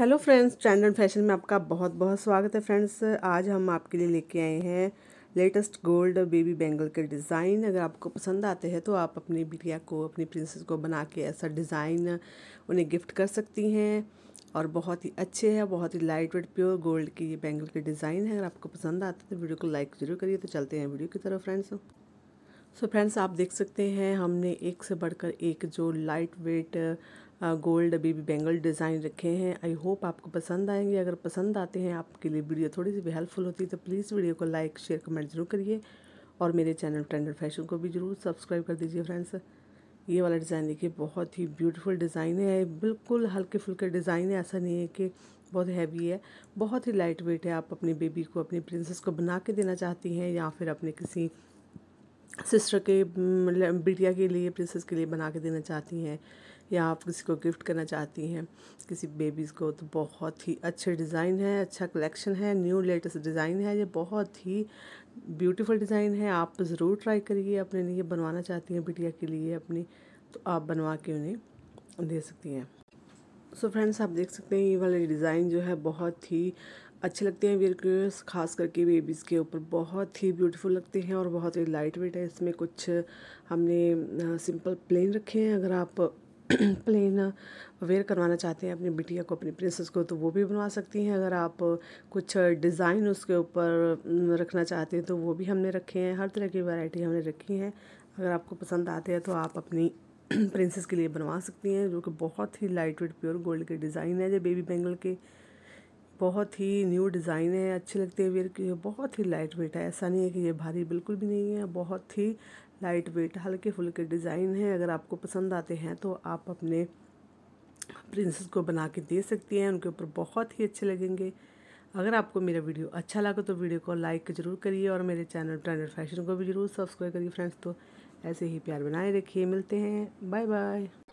hello friends trend and fashion में आपका बहुत बहुत स्वागत है फ्रेंड्स आज हम आपके लिए लेके आए हैं लेटेस्ट गोल्ड बेबी बैंगल के डिज़ाइन अगर आपको पसंद आते हैं तो आप अपनी बिटिया को अपनी प्रिंसेस को बना के ऐसा डिज़ाइन उन्हें गिफ्ट कर सकती हैं और बहुत ही अच्छे हैं बहुत ही लाइट वेट प्योर गोल्ड की ये बैंगल के डिज़ाइन है अगर आपको पसंद आते हैं तो वीडियो को लाइक ज़रूर करिए तो चलते हैं वीडियो की तरफ फ्रेंड्स सो फ्रेंड्स आप देख सकते हैं हमने एक से बढ़कर एक जो लाइट वेट गोल्ड अभी भी बैंगल डिज़ाइन रखे हैं आई होप आपको पसंद आएंगे अगर पसंद आते हैं आपके लिए वीडियो थोड़ी सी भी हेल्पफुल होती है तो प्लीज़ वीडियो को लाइक शेयर कमेंट ज़रूर करिए और मेरे चैनल ट्रेंडर फैशन को भी ज़रूर सब्सक्राइब कर दीजिए फ्रेंड्स ये वाला डिज़ाइन देखिए बहुत ही ब्यूटीफुल डिज़ाइन है बिल्कुल हल्के फुल्के डिज़ाइन है ऐसा नहीं है कि बहुत हैवी है बहुत ही लाइट वेट है आप अपने बेबी को अपनी प्रिंसेस को बना के देना चाहती हैं या फिर अपने किसी सिस्टर के मतलब बिटिया के लिए प्रिंसेस के लिए बना के देना चाहती हैं या आप किसी को गिफ्ट करना चाहती हैं किसी बेबीज़ को तो बहुत ही अच्छे डिज़ाइन अच्छा है अच्छा कलेक्शन है न्यू लेटेस्ट डिज़ाइन है ये बहुत ही ब्यूटीफुल डिज़ाइन है आप ज़रूर ट्राई करिए अपने लिए बनवाना चाहती हैं बिटिया के लिए अपनी तो आप बनवा के उन्हें दे सकती हैं सो so फ्रेंड्स आप देख सकते हैं ये वाले डिज़ाइन जो है बहुत ही अच्छे लगते हैं वीर क्रियर्स खास करके बेबीज़ के ऊपर बहुत ही ब्यूटीफुल लगते हैं और बहुत ही लाइट वेट है इसमें कुछ हमने सिंपल प्लेन रखे हैं अगर आप प्लेन वेयर करवाना चाहते हैं अपनी बिटिया को अपनी प्रिंसेस को तो वो भी बनवा सकती हैं अगर आप कुछ डिज़ाइन उसके ऊपर रखना चाहते हैं तो वो भी हमने रखे हैं हर तरह की वैरायटी हमने रखी हैं अगर आपको पसंद आते हैं तो आप अपनी प्रिंसेस के लिए बनवा सकती हैं जो कि बहुत ही लाइट वेट प्योर गोल्ड के डिज़ाइन है जो बेबी बैंगल के बहुत ही न्यू डिज़ाइन है अच्छे लगते हैं वेयर की बहुत ही लाइट वेट है ऐसा नहीं है कि ये भारी बिल्कुल भी नहीं है बहुत ही लाइट वेट हल्के फुल्के डिज़ाइन है अगर आपको पसंद आते हैं तो आप अपने प्रिंसेस को बना के दे सकती हैं उनके ऊपर बहुत ही अच्छे लगेंगे अगर आपको मेरा वीडियो अच्छा लगा तो वीडियो को लाइक जरूर करिए और मेरे चैनल ट्रेंडेड फैशन को भी जरूर सब्सक्राइब करिए फ्रेंड्स तो ऐसे ही प्यार बनाए रखिए मिलते हैं बाय बाय